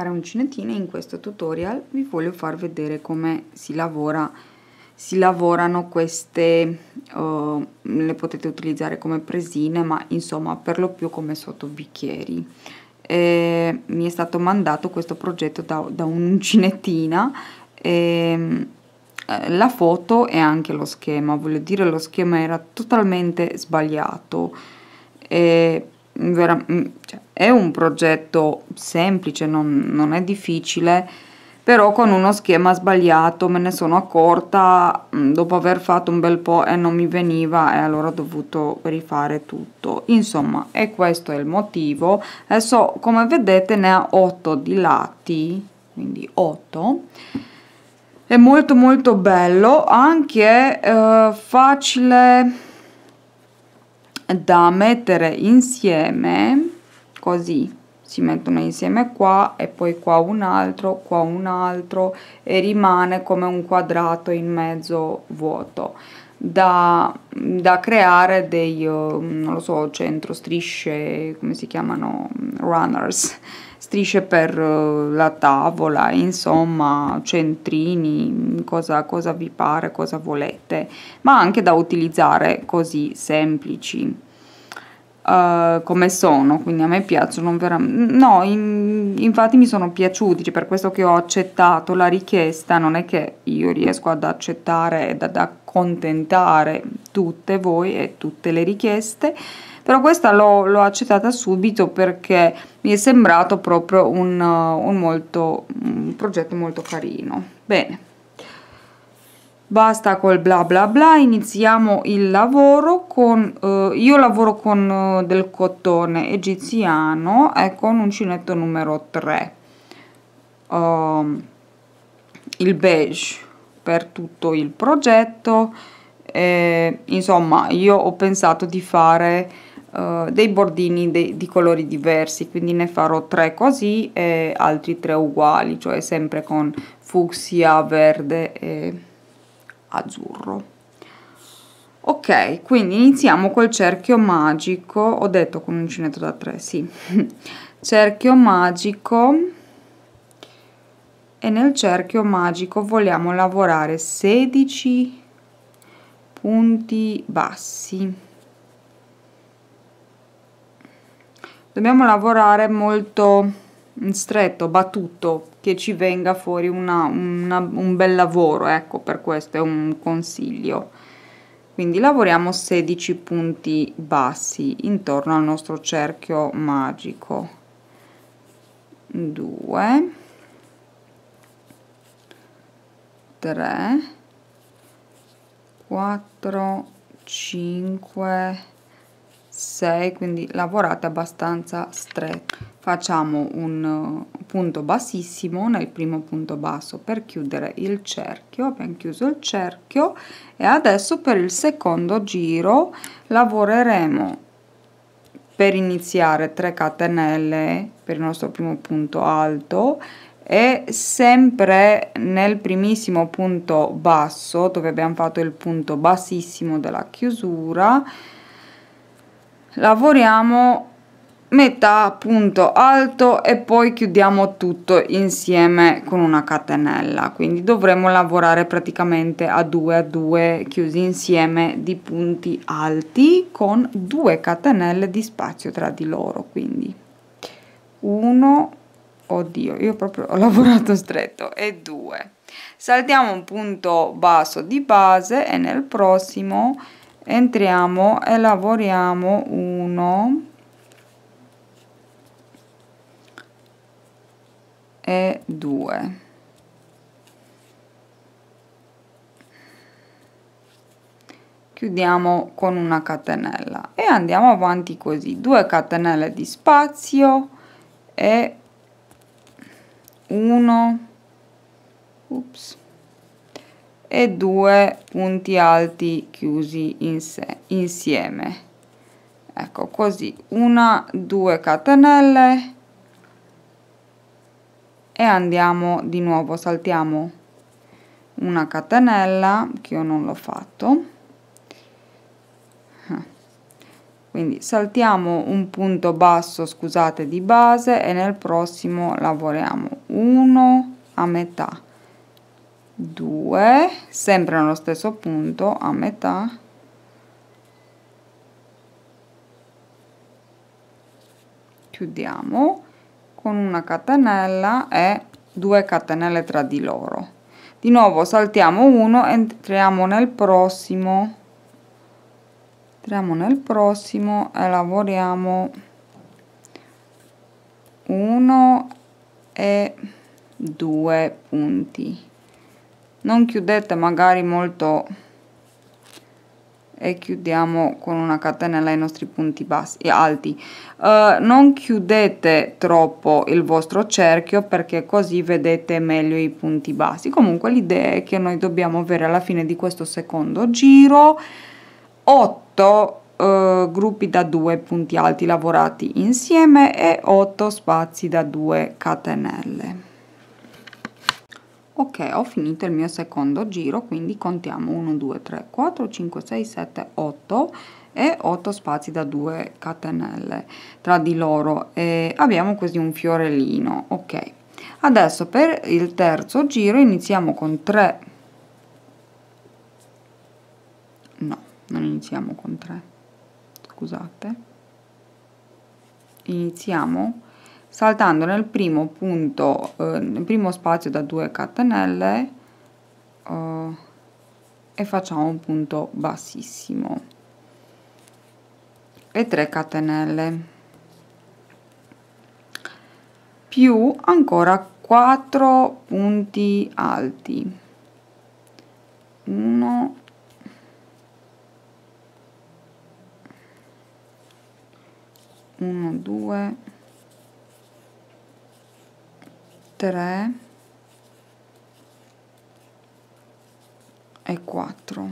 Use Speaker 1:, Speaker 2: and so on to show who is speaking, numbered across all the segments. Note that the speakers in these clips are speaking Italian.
Speaker 1: Cara Uncinettina, in questo tutorial vi voglio far vedere come si lavora si lavorano queste uh, le potete utilizzare come presine ma insomma per lo più come sottobicchieri e mi è stato mandato questo progetto da, da un'uncinettina eh, la foto e anche lo schema voglio dire lo schema era totalmente sbagliato e vera, mm, cioè, è un progetto semplice, non, non è difficile, però con uno schema sbagliato me ne sono accorta mm, dopo aver fatto un bel po' e non mi veniva e allora ho dovuto rifare tutto insomma e questo è il motivo adesso come vedete ne ha 8 di lati quindi 8 è molto molto bello anche eh, facile da mettere insieme così si mettono insieme qua e poi qua un altro, qua un altro e rimane come un quadrato in mezzo vuoto da, da creare dei, um, non lo so, centro strisce, come si chiamano, runners, strisce per uh, la tavola, insomma, centrini, cosa, cosa vi pare, cosa volete, ma anche da utilizzare così semplici uh, come sono, quindi a me piacciono veramente. No, in, infatti mi sono piaciuti, cioè per questo che ho accettato la richiesta, non è che io riesco ad accettare ed ad accontentare tutte voi e tutte le richieste, però questa l'ho, accettata subito perché mi è sembrato proprio un, un, molto, un progetto molto carino. Bene basta col bla bla bla iniziamo il lavoro con eh, io lavoro con eh, del cotone egiziano e con uncinetto numero 3 um, ehm, il beige per tutto il progetto e, insomma io ho pensato di fare eh, dei bordini de di colori diversi quindi ne farò tre così e altri tre uguali cioè sempre con fucsia verde e azzurro ok quindi iniziamo col cerchio magico ho detto con uncinetto da 3 sì cerchio magico e nel cerchio magico vogliamo lavorare 16 punti bassi dobbiamo lavorare molto stretto, battuto, che ci venga fuori una, una, un bel lavoro, ecco per questo è un consiglio. Quindi lavoriamo 16 punti bassi intorno al nostro cerchio magico. 2 3 4 5 6. 6 quindi lavorate abbastanza stretto facciamo un eh, punto bassissimo nel primo punto basso per chiudere il cerchio abbiamo chiuso il cerchio e adesso per il secondo giro lavoreremo per iniziare 3 catenelle per il nostro primo punto alto e sempre nel primissimo punto basso dove abbiamo fatto il punto bassissimo della chiusura lavoriamo metà punto alto e poi chiudiamo tutto insieme con una catenella quindi dovremo lavorare praticamente a due a due chiusi insieme di punti alti con due catenelle di spazio tra di loro quindi uno oddio io proprio ho lavorato stretto e due saltiamo un punto basso di base e nel prossimo entriamo e lavoriamo 1 e 2 chiudiamo con una catenella e andiamo avanti così 2 catenelle di spazio e 1 ups e due punti alti chiusi in sé, insieme ecco così una due catenelle e andiamo di nuovo saltiamo una catenella che io non l'ho fatto ah. quindi saltiamo un punto basso scusate di base e nel prossimo lavoriamo uno a metà 2 sempre nello stesso punto a metà chiudiamo con una catenella e 2 catenelle tra di loro di nuovo saltiamo uno entriamo nel prossimo entriamo nel prossimo e lavoriamo 1 e 2 punti non chiudete magari molto e chiudiamo con una catenella i nostri punti bassi e alti uh, non chiudete troppo il vostro cerchio perché così vedete meglio i punti bassi comunque l'idea è che noi dobbiamo avere alla fine di questo secondo giro 8 uh, eh, gruppi da 2 punti alti lavorati insieme e 8 spazi da 2 catenelle ok ho finito il mio secondo giro quindi contiamo 1 2 3 4 5 6 7 8 e 8 spazi da 2 catenelle tra di loro e abbiamo così un fiorellino ok adesso per il terzo giro iniziamo con 3 no non iniziamo con 3 scusate iniziamo con saltando nel primo punto eh, nel primo spazio da 2 catenelle eh, e facciamo un punto bassissimo e 3 catenelle più ancora 4 punti alti 1 1 2 3 e 4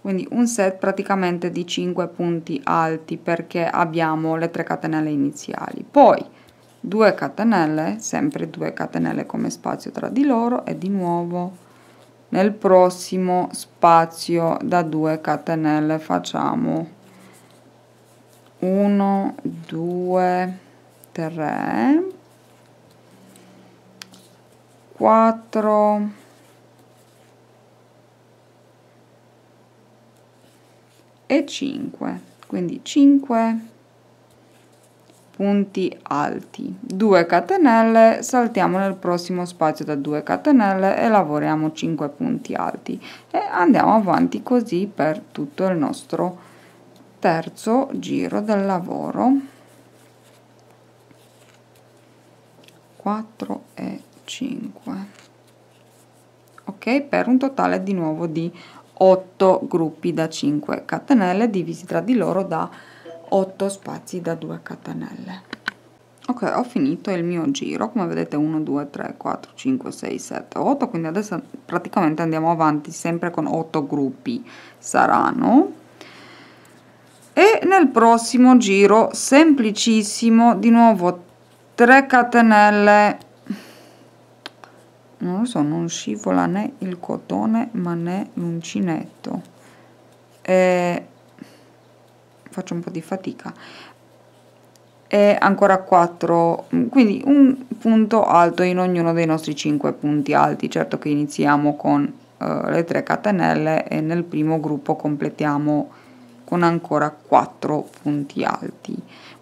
Speaker 1: quindi un set praticamente di 5 punti alti perché abbiamo le 3 catenelle iniziali poi 2 catenelle sempre 2 catenelle come spazio tra di loro e di nuovo nel prossimo spazio da 2 catenelle facciamo 1 2 3 4 e 5 quindi 5 punti alti 2 catenelle saltiamo nel prossimo spazio da 2 catenelle e lavoriamo 5 punti alti e andiamo avanti così per tutto il nostro terzo giro del lavoro 4 e 5 ok per un totale di nuovo di 8 gruppi da 5 catenelle divisi tra di loro da 8 spazi da 2 catenelle ok ho finito il mio giro come vedete 1 2 3 4 5 6 7 8 quindi adesso praticamente andiamo avanti sempre con 8 gruppi saranno e nel prossimo giro semplicissimo di nuovo 3 catenelle non lo so non scivola né il cotone ma né l'uncinetto e faccio un po' di fatica e ancora 4 quindi un punto alto in ognuno dei nostri 5 punti alti certo che iniziamo con eh, le 3 catenelle e nel primo gruppo completiamo con ancora 4 punti alti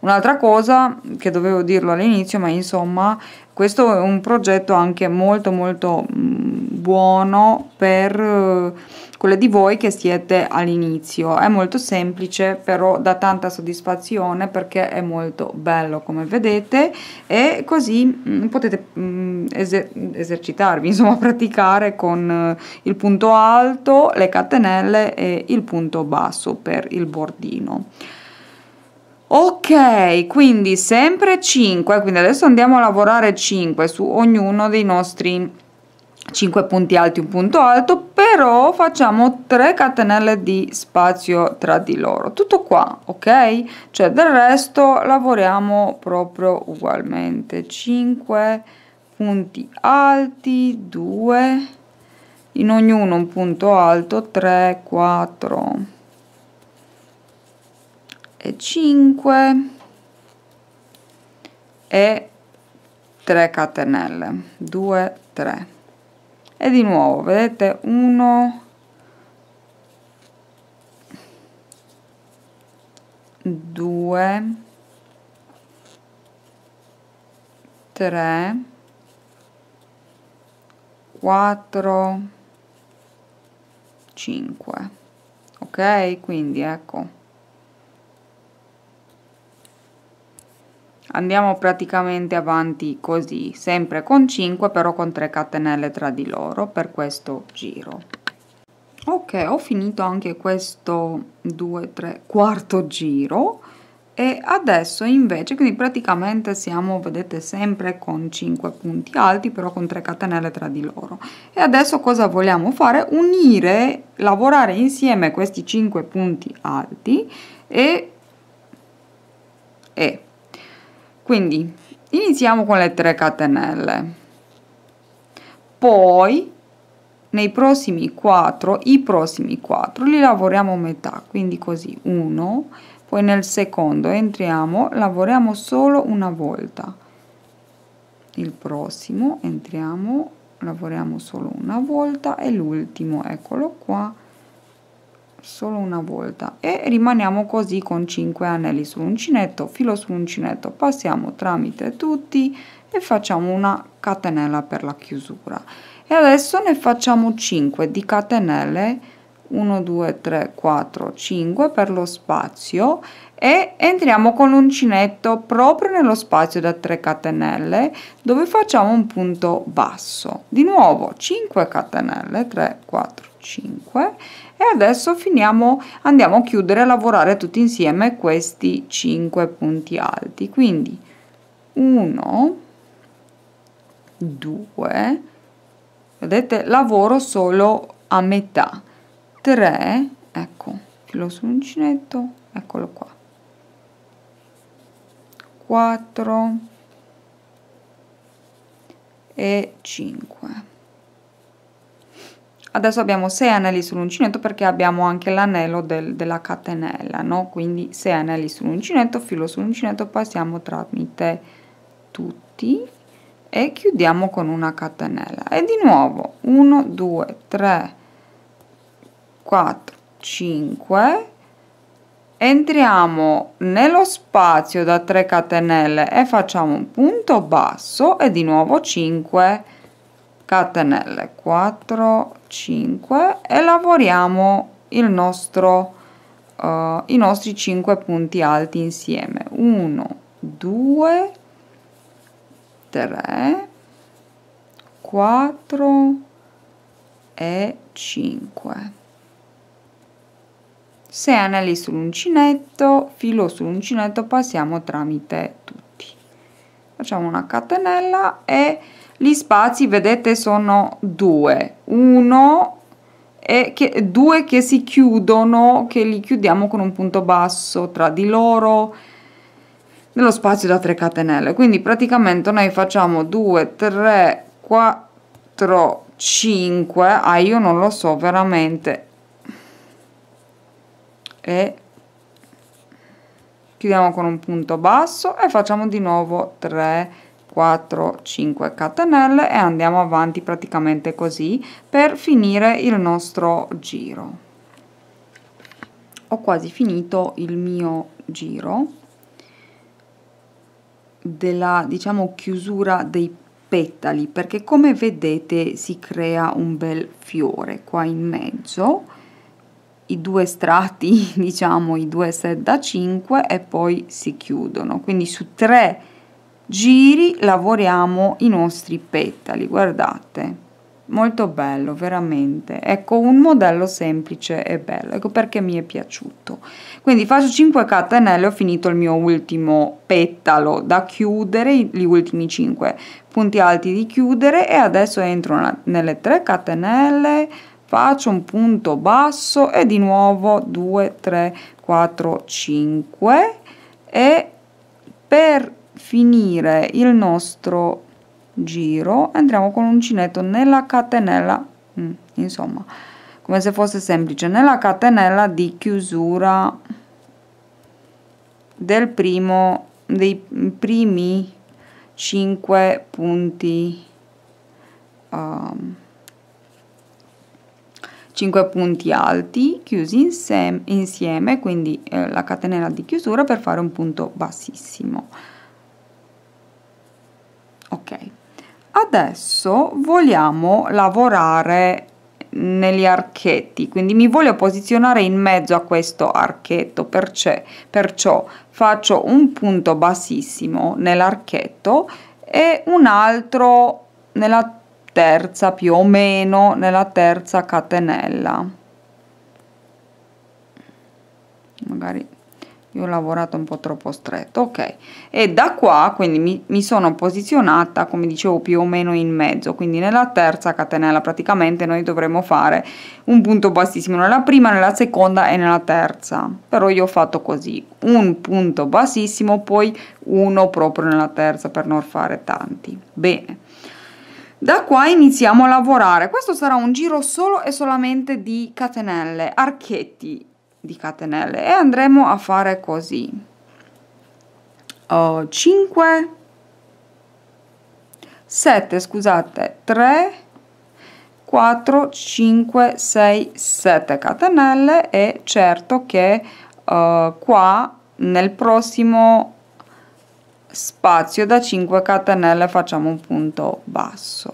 Speaker 1: Un'altra cosa che dovevo dirlo all'inizio, ma insomma, questo è un progetto anche molto molto mm, buono per eh, quelle di voi che siete all'inizio. È molto semplice, però dà tanta soddisfazione perché è molto bello, come vedete, e così mm, potete mm, eser esercitarvi, insomma, praticare con eh, il punto alto, le catenelle e il punto basso per il bordino. Ok, quindi sempre 5, quindi adesso andiamo a lavorare 5 su ognuno dei nostri 5 punti alti, un punto alto, però facciamo 3 catenelle di spazio tra di loro, tutto qua, ok? Cioè del resto lavoriamo proprio ugualmente, 5 punti alti, 2, in ognuno un punto alto, 3, 4, e 5 e 3 catenelle 2 3 e di nuovo vedete 1 2 3 4 5 ok quindi ecco andiamo praticamente avanti così sempre con 5 però con 3 catenelle tra di loro per questo giro ok ho finito anche questo 2 3 quarto giro e adesso invece quindi praticamente siamo vedete sempre con 5 punti alti però con 3 catenelle tra di loro e adesso cosa vogliamo fare unire lavorare insieme questi 5 punti alti e, e quindi iniziamo con le 3 catenelle. Poi nei prossimi 4, i prossimi 4 li lavoriamo a metà, quindi così 1, poi nel secondo entriamo, lavoriamo solo una volta. Il prossimo entriamo, lavoriamo solo una volta e l'ultimo, eccolo qua solo una volta e rimaniamo così con 5 anelli sull'uncinetto filo sull'uncinetto passiamo tramite tutti e facciamo una catenella per la chiusura e adesso ne facciamo 5 di catenelle 1 2 3 4 5 per lo spazio e entriamo con l'uncinetto proprio nello spazio da 3 catenelle dove facciamo un punto basso di nuovo 5 catenelle 3 4 5 e adesso finiamo andiamo a chiudere a lavorare tutti insieme questi 5 punti alti quindi 1 2 vedete lavoro solo a metà 3 ecco filo sull'uncinetto eccolo qua 4 e 5 Adesso abbiamo 6 anelli sull'uncinetto perché abbiamo anche l'anello del, della catenella, no? Quindi 6 anelli sull'uncinetto, filo sull'uncinetto, passiamo tramite tutti e chiudiamo con una catenella. E di nuovo 1, 2, 3, 4, 5 entriamo nello spazio da 3 catenelle e facciamo un punto basso e di nuovo 5 catenelle 4 5 e lavoriamo il nostro uh, i nostri 5 punti alti insieme 1 2 3 4 e 5 se anelli sull'uncinetto filo sull'uncinetto passiamo tramite tutti facciamo una catenella e gli spazi, vedete, sono due. Uno e che, due che si chiudono, che li chiudiamo con un punto basso tra di loro nello spazio da 3 catenelle. Quindi praticamente noi facciamo 2, 3, 4, 5. Ah, io non lo so veramente. E chiudiamo con un punto basso e facciamo di nuovo 3, 4 5 catenelle e andiamo avanti praticamente così per finire il nostro giro ho quasi finito il mio giro della diciamo chiusura dei petali perché come vedete si crea un bel fiore qua in mezzo i due strati diciamo i due set da 5 e poi si chiudono quindi su tre giri lavoriamo i nostri petali guardate molto bello veramente ecco un modello semplice e bello ecco perché mi è piaciuto quindi faccio 5 catenelle ho finito il mio ultimo petalo da chiudere gli ultimi 5 punti alti di chiudere e adesso entro nelle 3 catenelle faccio un punto basso e di nuovo 2 3 4 5 e per finire il nostro giro andiamo con l'uncinetto nella catenella mm, insomma come se fosse semplice nella catenella di chiusura del primo dei primi 5 punti um, 5 punti alti chiusi insieme, insieme quindi eh, la catenella di chiusura per fare un punto bassissimo ok adesso vogliamo lavorare negli archetti quindi mi voglio posizionare in mezzo a questo archetto perciò, perciò faccio un punto bassissimo nell'archetto e un altro nella terza più o meno nella terza catenella magari io ho lavorato un po' troppo stretto ok e da qua quindi mi, mi, sono posizionata come dicevo più o meno in mezzo quindi nella terza catenella praticamente noi dovremo fare un punto bassissimo nella prima nella seconda e nella terza però io ho fatto così un punto bassissimo poi uno proprio nella terza per non fare tanti bene da qua iniziamo a lavorare questo sarà un giro solo e solamente di catenelle archetti di catenelle e andremo a fare così uh, 5 7 scusate 3 4 5 6 7 catenelle e certo che uh, qua nel prossimo spazio da 5 catenelle facciamo un punto basso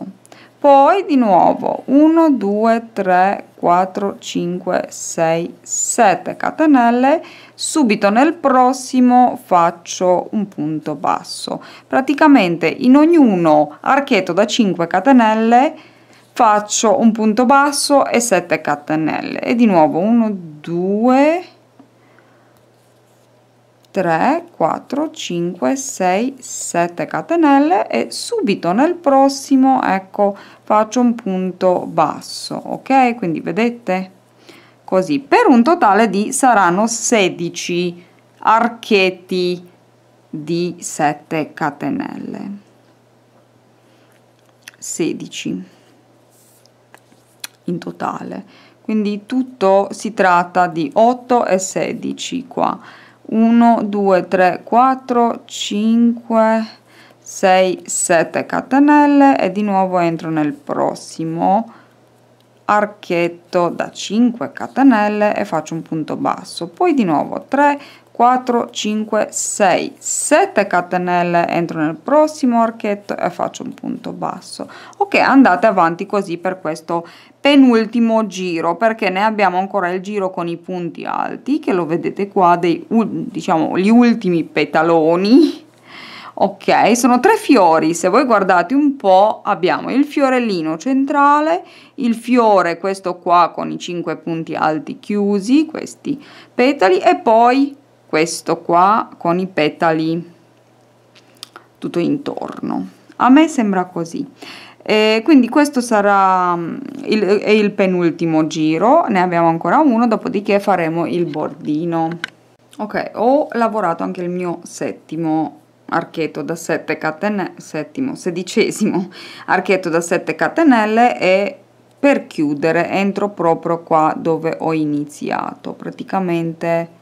Speaker 1: poi di nuovo 1 2 3 4 5 6 7 catenelle subito nel prossimo faccio un punto basso praticamente in ognuno archetto da 5 catenelle faccio un punto basso e 7 catenelle e di nuovo 1 2 3, 4, 5, 6, 7 catenelle e subito nel prossimo ecco faccio un punto basso ok quindi vedete così per un totale di saranno 16 archetti di 7 catenelle 16 in totale quindi tutto si tratta di 8 e 16 qua 1, 2, 3, 4, 5, 6, 7 catenelle e di nuovo entro nel prossimo archetto da 5 catenelle e faccio un punto basso poi di nuovo 3 4, 5, 6, 7 catenelle, entro nel prossimo archetto e faccio un punto basso. Ok, andate avanti così per questo penultimo giro perché ne abbiamo ancora il giro con i punti alti che lo vedete qua dei diciamo gli ultimi petaloni ok sono tre fiori se voi guardate un po abbiamo il fiorellino centrale il fiore questo qua con i cinque punti alti chiusi questi petali e poi questo qua con i petali tutto intorno a me sembra così e quindi questo sarà mm, il, il penultimo giro ne abbiamo ancora uno dopodiché faremo il bordino ok ho lavorato anche il mio settimo archetto da 7 catenelle settimo sedicesimo archetto da 7 catenelle e per chiudere entro proprio qua dove ho iniziato praticamente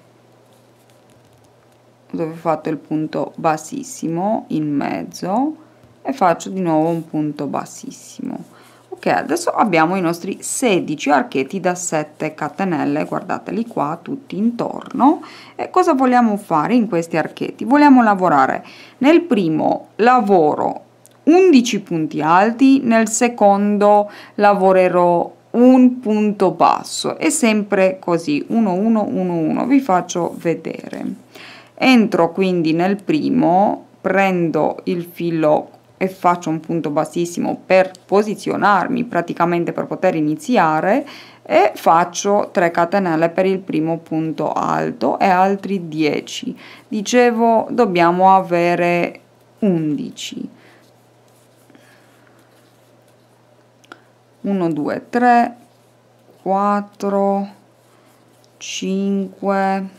Speaker 1: dove ho fatto il punto bassissimo in mezzo e faccio di nuovo un punto bassissimo ok adesso abbiamo i nostri 16 archetti da 7 catenelle guardateli qua tutti intorno e cosa vogliamo fare in questi archetti vogliamo lavorare nel primo lavoro 11 punti alti nel secondo lavorerò un punto basso e sempre così 1 1 1 1 vi faccio vedere entro quindi nel primo prendo il filo e faccio un punto bassissimo per posizionarmi praticamente per poter iniziare e faccio 3 catenelle per il primo punto alto e altri 10 dicevo dobbiamo avere 11 1 2 3 4 5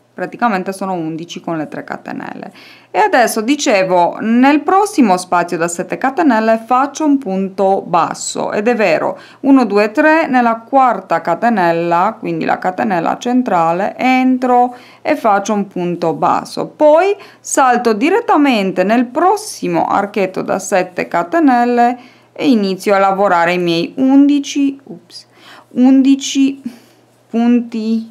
Speaker 1: praticamente sono 11 con le 3 catenelle e adesso dicevo nel prossimo spazio da 7 catenelle faccio un punto basso ed è vero 1 2 3 nella quarta catenella quindi la catenella centrale entro e faccio un punto basso poi salto direttamente nel prossimo archetto da 7 catenelle e inizio a lavorare i miei 11 ups, 11 punti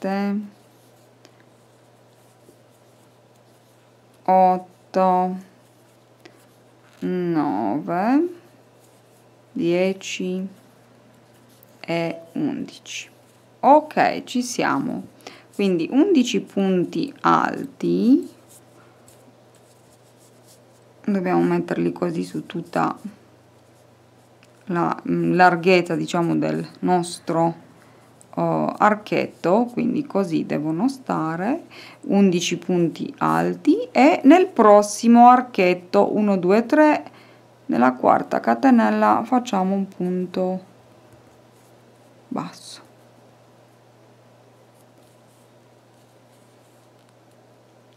Speaker 1: 7 8 9 10 e 11 ok ci siamo quindi 11 punti alti dobbiamo metterli così su tutta la mm, larghezza diciamo del nostro oh, archetto, quindi così devono stare, 11 punti alti e nel prossimo archetto 1, 2, 3, nella quarta catenella facciamo un punto basso.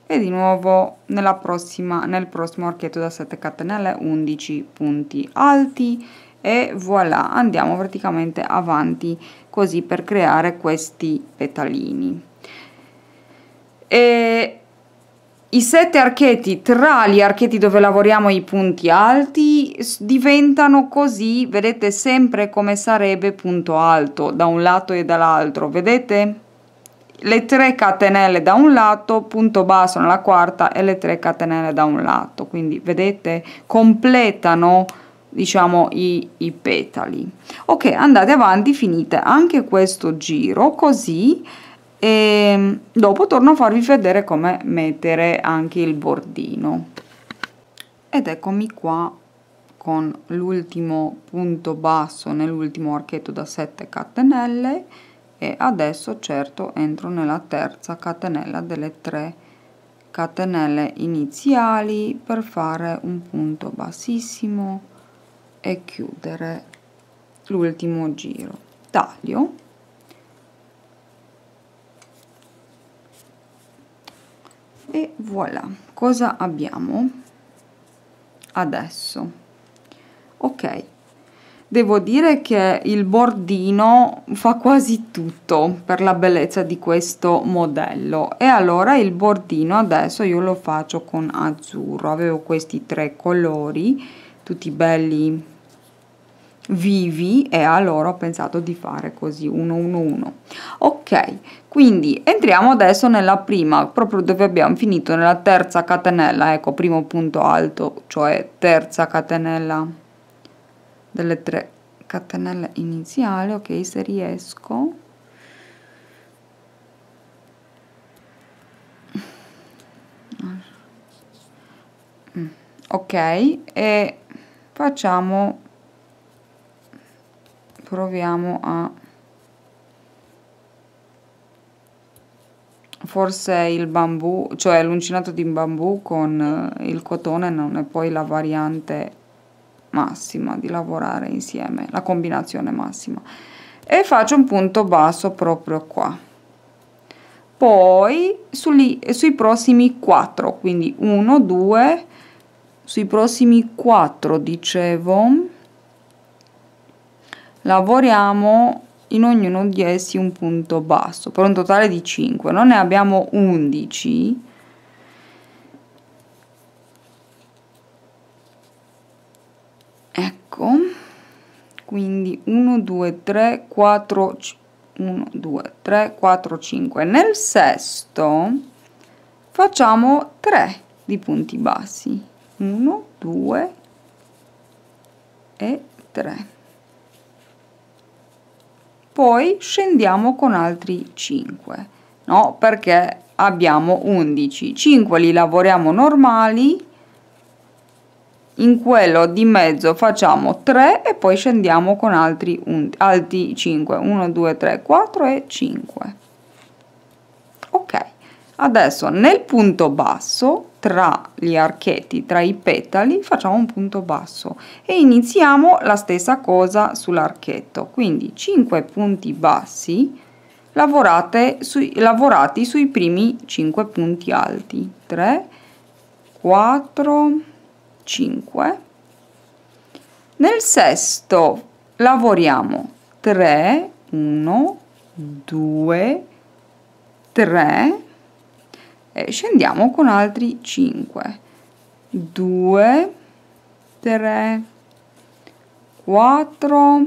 Speaker 1: E di nuovo nella prossima, nel prossimo archetto da 7 catenelle 11 punti alti e voilà andiamo praticamente avanti così per creare questi petalini. E i sette archetti tra gli archetti dove lavoriamo i punti alti diventano così vedete sempre come sarebbe punto alto da un lato e dall'altro vedete le 3 catenelle da un lato punto basso nella quarta e le 3 catenelle da un lato quindi vedete completano diciamo i, i petali ok andate avanti finite anche questo giro così e ehm, dopo torno a farvi vedere come mettere anche il bordino ed eccomi qua con l'ultimo punto basso nell'ultimo archetto da 7 catenelle e adesso certo entro nella terza catenella delle 3 catenelle iniziali per fare un punto bassissimo e chiudere l'ultimo giro taglio e voilà cosa abbiamo adesso ok devo dire che il bordino fa quasi tutto per la bellezza di questo modello e allora il bordino adesso io lo faccio con azzurro avevo questi tre colori tutti belli vivi e a loro ho pensato di fare così 1 1 1 ok quindi entriamo adesso nella prima proprio dove abbiamo finito nella terza catenella ecco primo punto alto cioè terza catenella delle tre catenelle iniziali ok se riesco ok e facciamo proviamo a forse il bambù cioè l'uncinato di bambù con eh, il cotone non è poi la variante massima di lavorare insieme la combinazione massima e faccio un punto basso proprio qua poi sugli, sui prossimi 4 quindi 1 2 sui prossimi 4 dicevo lavoriamo in ognuno di essi un punto basso per un totale di 5 non ne abbiamo 11 ecco quindi 1 2 3 4 1 2 3 4 5 nel sesto facciamo 3 di punti bassi 1 2 e 3 poi scendiamo con altri 5 no perché abbiamo 11 5 li lavoriamo normali in quello di mezzo facciamo 3 e poi scendiamo con altri, altri 5 1 2 3 4 e 5 Adesso nel punto basso, tra gli archetti, tra i petali, facciamo un punto basso e iniziamo la stessa cosa sull'archetto. Quindi 5 punti bassi sui, lavorati sui primi 5 punti alti. 3, 4, 5. Nel sesto lavoriamo 3, 1, 2, 3 eh, scendiamo con altri 5 2 3 4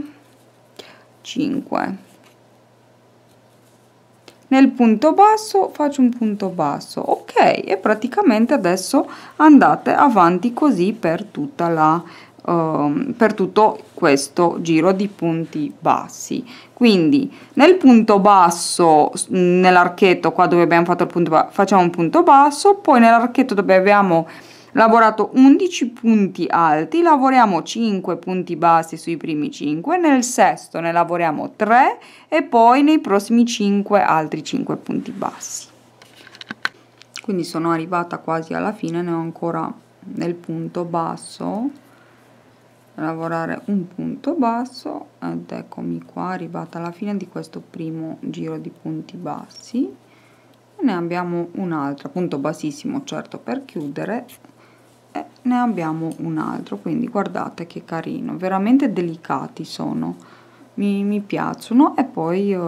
Speaker 1: 5 nel punto basso faccio un punto basso ok e praticamente adesso andate avanti così per tutta la Ehm, per tutto questo giro di punti bassi quindi nel punto basso nell'archetto qua dove abbiamo fatto il punto facciamo un punto basso poi nell'archetto dove abbiamo lavorato 11 punti alti lavoriamo 5 punti bassi sui primi 5 nel sesto ne lavoriamo 3 e poi nei prossimi 5 altri 5 punti bassi quindi sono arrivata quasi alla fine ne ho ancora nel punto basso lavorare un punto basso ed eccomi qua arrivata alla fine di questo primo giro di punti bassi ne abbiamo un altro punto bassissimo certo per chiudere e ne abbiamo un altro quindi guardate che carino veramente delicati sono mi, mi piacciono e poi eh,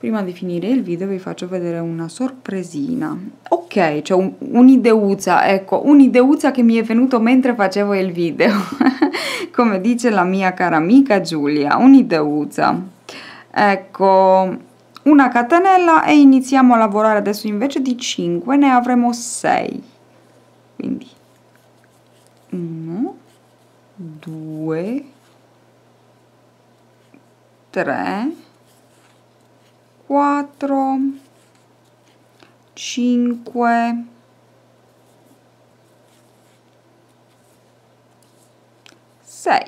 Speaker 1: prima di finire il video vi faccio vedere una sorpresina ok c'è cioè un, un'ideuzza ecco un'ideuzza che mi è venuto mentre facevo il video come dice la mia cara amica Giulia un'ideuzza ecco una catenella e iniziamo a lavorare adesso invece di 5 ne avremo 6 quindi 1 2 3 4 5 6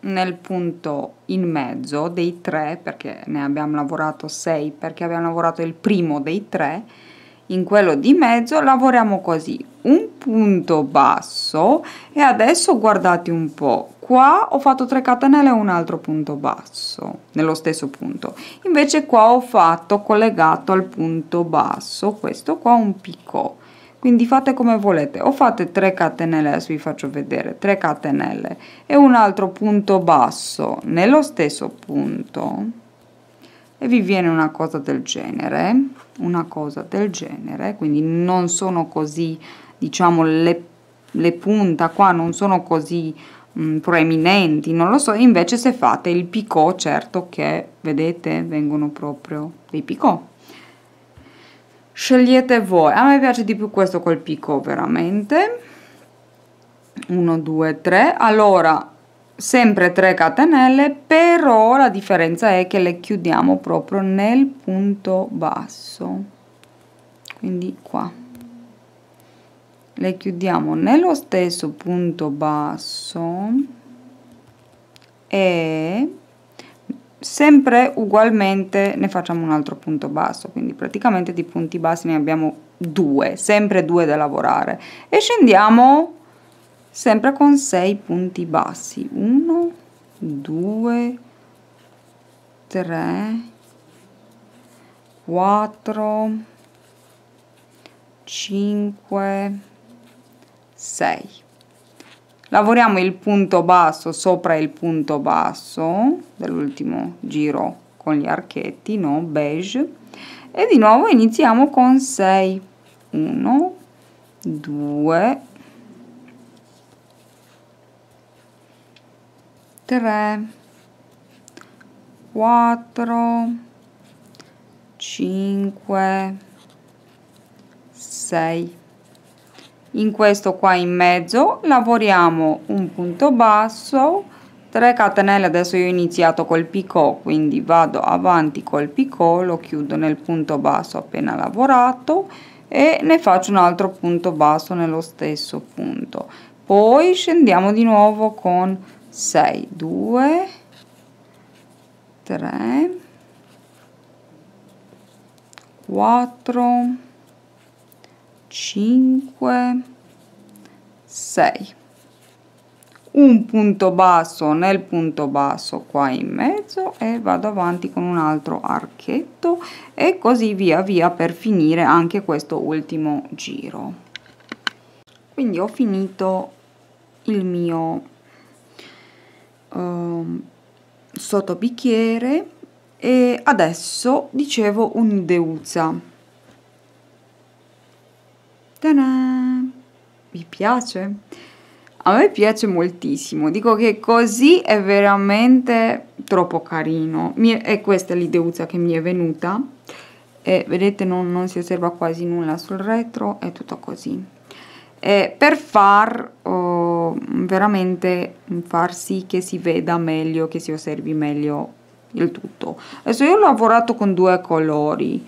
Speaker 1: nel punto in mezzo dei tre perché ne abbiamo lavorato 6 perché abbiamo lavorato il primo dei tre in quello di mezzo lavoriamo così un punto basso e adesso guardate un po qua ho fatto 3 catenelle e un altro punto basso nello stesso punto invece qua ho fatto collegato al punto basso questo qua un picco quindi fate come volete o fate 3 catenelle adesso vi faccio vedere 3 catenelle e un altro punto basso nello stesso punto e vi viene una cosa del genere una cosa del genere quindi non sono così diciamo le, le punta qua non sono così mh, mm, proeminenti, non lo so, invece se fate il picò, certo che, vedete, vengono proprio dei picò. Scegliete voi, a me piace di più questo col picò, veramente. 1, 2, 3, allora sempre 3 catenelle, però la differenza è che le chiudiamo proprio nel punto basso, quindi qua le chiudiamo nello stesso punto basso e sempre ugualmente ne facciamo un altro punto basso quindi praticamente di punti bassi ne abbiamo due sempre due da lavorare e scendiamo sempre con 6 punti bassi 1 2 3 4 5 6 lavoriamo il punto basso sopra il punto basso dell'ultimo giro con gli archetti no beige e di nuovo iniziamo con 6 1 2 3 4 5 6 in questo qua in mezzo lavoriamo un punto basso 3 catenelle adesso io ho iniziato col picot quindi vado avanti col picot lo chiudo nel punto basso appena lavorato e ne faccio un altro punto basso nello stesso punto poi scendiamo di nuovo con 6 2 3 4 5 6 un punto basso nel punto basso qua in mezzo e vado avanti con un altro archetto e così via via per finire anche questo ultimo giro quindi ho finito il mio um, sottobicchiere e adesso dicevo un deuza Ta-da! Vi piace? A me piace moltissimo, dico che così è veramente troppo carino. Mi, e questa l'ideuzza che mi è venuta. E vedete non, non, si osserva quasi nulla sul retro, è tutto così. E per far oh, veramente far sì che si veda meglio, che si osservi meglio il tutto. Adesso io ho lavorato con due colori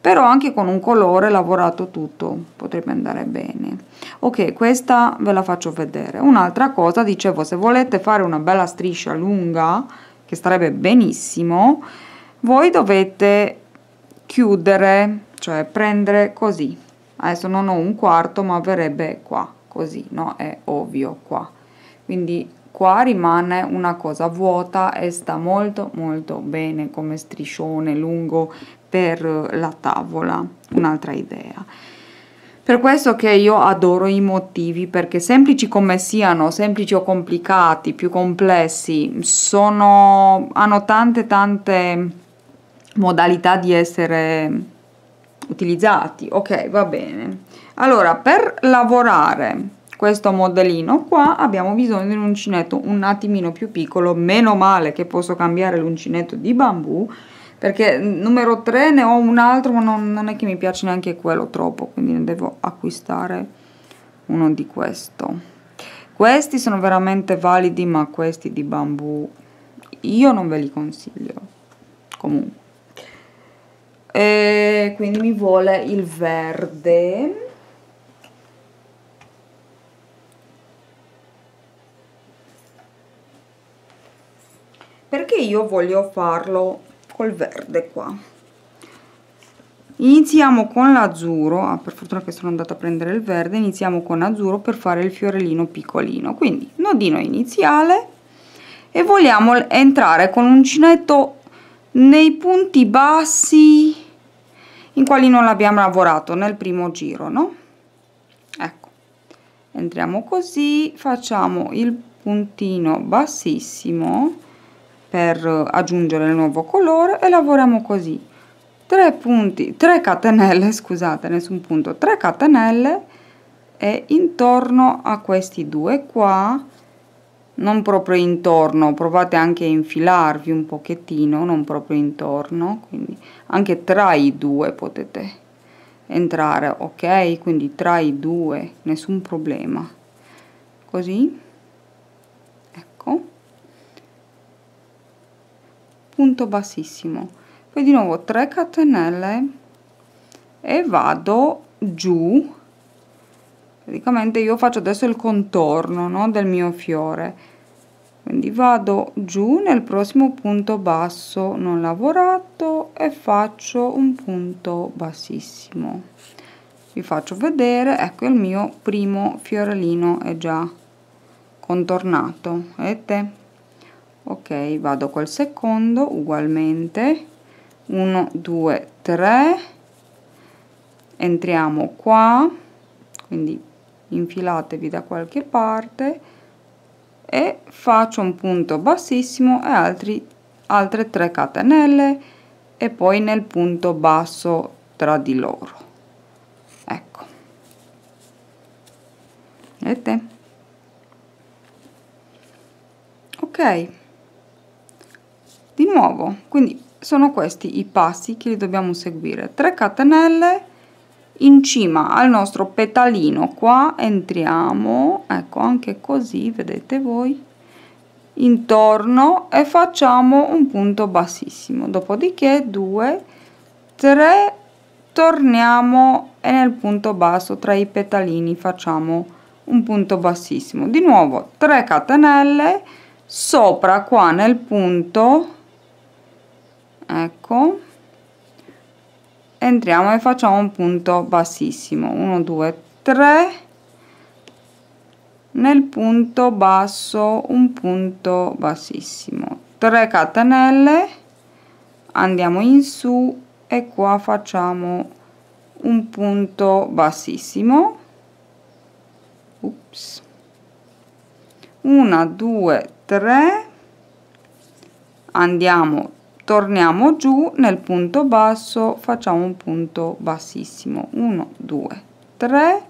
Speaker 1: però anche con un colore lavorato tutto potrebbe andare bene ok questa ve la faccio vedere un'altra cosa dicevo se volete fare una bella striscia lunga che starebbe benissimo voi dovete chiudere cioè prendere così adesso non ho un quarto ma verrebbe qua così no è ovvio qua quindi qua rimane una cosa vuota e sta molto molto bene come striscione lungo per la tavola un'altra idea per questo che io adoro i motivi perché semplici come siano semplici o complicati più complessi sono hanno tante tante modalità di essere utilizzati ok va bene allora per lavorare questo modellino qua abbiamo bisogno di un uncinetto un attimino più piccolo meno male che posso cambiare l'uncinetto di bambù perché numero 3 ne ho un altro ma non, non, è che mi piace neanche quello troppo quindi ne devo acquistare uno di questo questi sono veramente validi ma questi di bambù io non ve li consiglio comunque e quindi mi vuole il verde perché io voglio farlo col verde qua iniziamo con l'azzurro ah, per fortuna che sono andata a prendere il verde iniziamo con azzurro per fare il fiorellino piccolino quindi nodino iniziale e vogliamo entrare con l'uncinetto nei punti bassi in quali non l'abbiamo lavorato nel primo giro no ecco entriamo così facciamo il puntino bassissimo per aggiungere il nuovo colore e lavoriamo così 3 punti 3 catenelle scusate nessun punto 3 catenelle e intorno a questi due qua non proprio intorno provate anche a infilarvi un pochettino non proprio intorno quindi anche tra i due potete entrare ok quindi tra i due nessun problema così punto bassissimo poi di nuovo 3 catenelle e vado giù praticamente io faccio adesso il contorno no, del mio fiore quindi vado giù nel prossimo punto basso non lavorato e faccio un punto bassissimo vi faccio vedere ecco il mio primo fiorellino è già contornato vedete ok vado col secondo ugualmente 1 2 3 entriamo qua quindi infilatevi da qualche parte e faccio un punto bassissimo e altri altre 3 catenelle e poi nel punto basso tra di loro ecco vedete ok di nuovo quindi sono questi i passi che dobbiamo seguire 3 catenelle in cima al nostro petalino qua entriamo ecco anche così vedete voi intorno e facciamo un punto bassissimo dopodiché 2 3 torniamo e nel punto basso tra i petalini facciamo un punto bassissimo di nuovo 3 catenelle sopra qua nel punto ecco entriamo e facciamo un punto bassissimo 1 2 3 nel punto basso un punto bassissimo 3 catenelle andiamo in su e qua facciamo un punto bassissimo Ups. 1 2 3 andiamo torniamo giù nel punto basso facciamo un punto bassissimo 1 2 3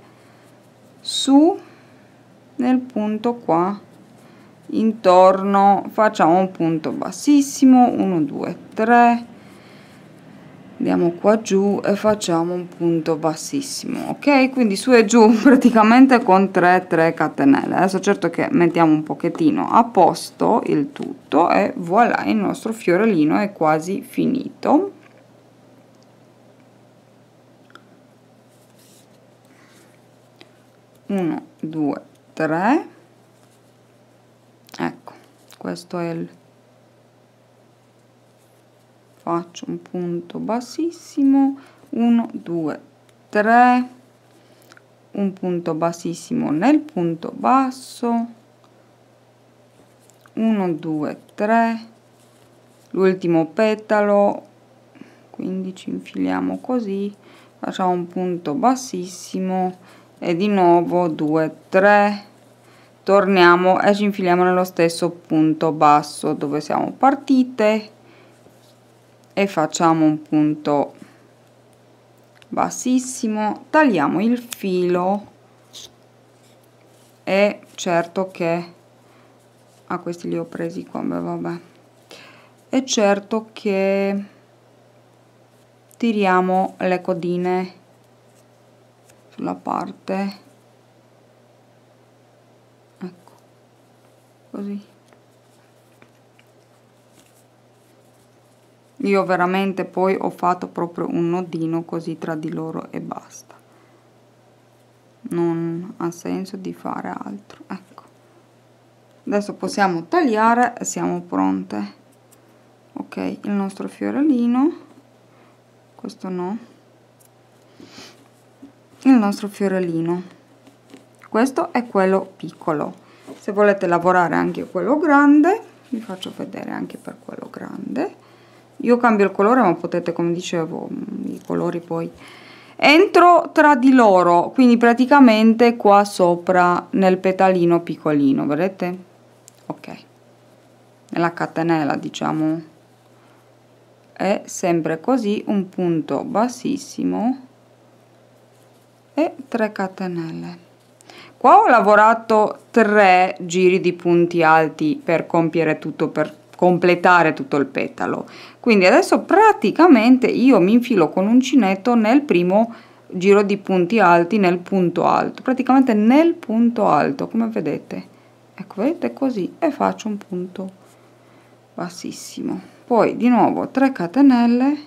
Speaker 1: su nel punto qua intorno facciamo un punto bassissimo 1 2 3 andiamo qua giù e facciamo un punto bassissimo ok quindi su e giù praticamente con 3 3 catenelle adesso certo che mettiamo un pochettino a posto il tutto e voilà il nostro fiorellino è quasi finito uno due tre ecco questo è il faccio un punto bassissimo 1 2 3 un punto bassissimo nel punto basso 1 2 3 l'ultimo petalo quindi ci infiliamo così facciamo un punto bassissimo e di nuovo 2 3 torniamo e ci infiliamo nello stesso punto basso dove siamo partite e facciamo un punto bassissimo tagliamo il filo e certo che a questi li ho presi come vabbè e certo che tiriamo le codine sulla parte ecco così Io veramente poi ho fatto proprio un nodino così tra di loro e basta. Non ha senso di fare altro. Ecco. Adesso possiamo tagliare e siamo pronte. Ok, il nostro fiorellino. Questo no. Il nostro fiorellino. Questo è quello piccolo. Se volete lavorare anche quello grande, vi faccio vedere anche per quello grande io cambio il colore ma potete, come dicevo, mm, i colori poi. Entro tra di loro, quindi praticamente qua sopra nel petalino piccolino, vedete? Ok. Nella catenella, diciamo. è sempre così, un punto bassissimo e 3 catenelle. Qua ho lavorato 3 giri di punti alti per compiere tutto per completare tutto il petalo quindi adesso praticamente io mi infilo con uncinetto nel primo giro di punti alti nel punto alto praticamente nel punto alto come vedete ecco vedete così e faccio un punto bassissimo poi di nuovo 3 catenelle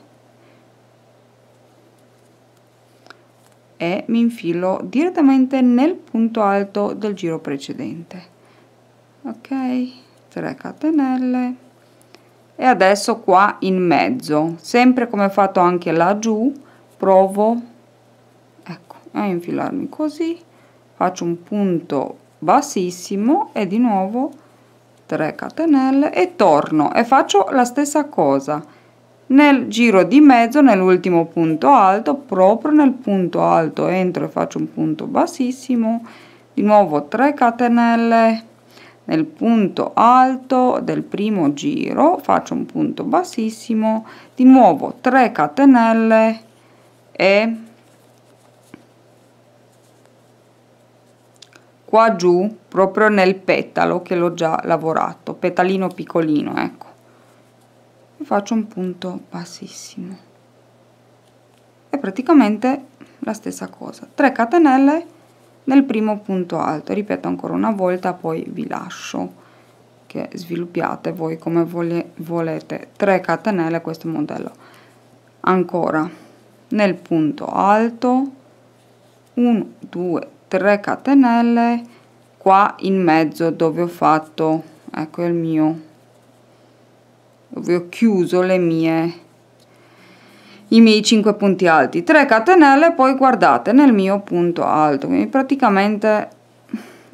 Speaker 1: e mi infilo direttamente nel punto alto del giro precedente ok 3 catenelle e adesso qua in mezzo sempre come ho fatto anche laggiù provo ecco a infilarmi così faccio un punto bassissimo e di nuovo 3 catenelle e torno e faccio la stessa cosa nel giro di mezzo nell'ultimo punto alto proprio nel punto alto entro e faccio un punto bassissimo di nuovo 3 catenelle nel punto alto del primo giro faccio un punto bassissimo di nuovo 3 catenelle e qua giù proprio nel petalo che l'ho già lavorato petalino piccolino ecco faccio un punto bassissimo e praticamente la stessa cosa 3 catenelle nel primo punto alto ripeto ancora una volta poi vi lascio che sviluppiate voi come vole, volete 3 catenelle questo modello ancora nel punto alto 1 2 3 catenelle qua in mezzo dove ho fatto ecco il mio dove ho chiuso le mie i miei 5 punti alti 3 catenelle poi guardate nel mio punto alto quindi praticamente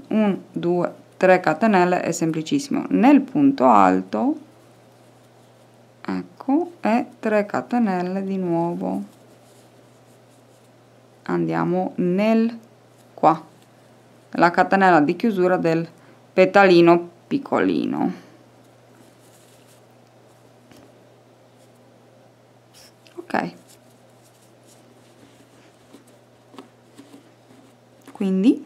Speaker 1: 1 2 3 catenelle è semplicissimo nel punto alto ecco e 3 catenelle di nuovo andiamo nel qua la catenella di chiusura del petalino piccolino ok quindi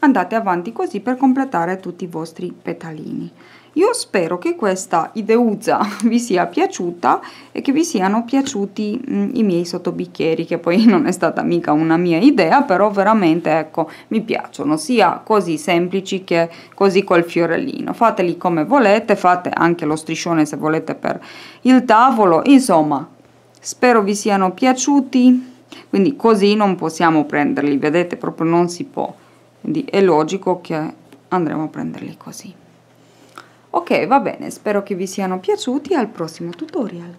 Speaker 1: andate avanti così per completare tutti i vostri petalini io spero che questa ideuzza vi sia piaciuta e che vi siano piaciuti mh, i miei sottobicchieri, che poi non è stata mica una mia idea, però veramente ecco, mi piacciono, sia così semplici che così col fiorellino. Fateli come volete, fate anche lo striscione se volete per il tavolo, insomma, spero vi siano piaciuti, quindi così non possiamo prenderli, vedete, proprio non si può. Quindi è logico che andremo a prenderli così. Ok, va bene, spero che vi siano piaciuti, al prossimo tutorial!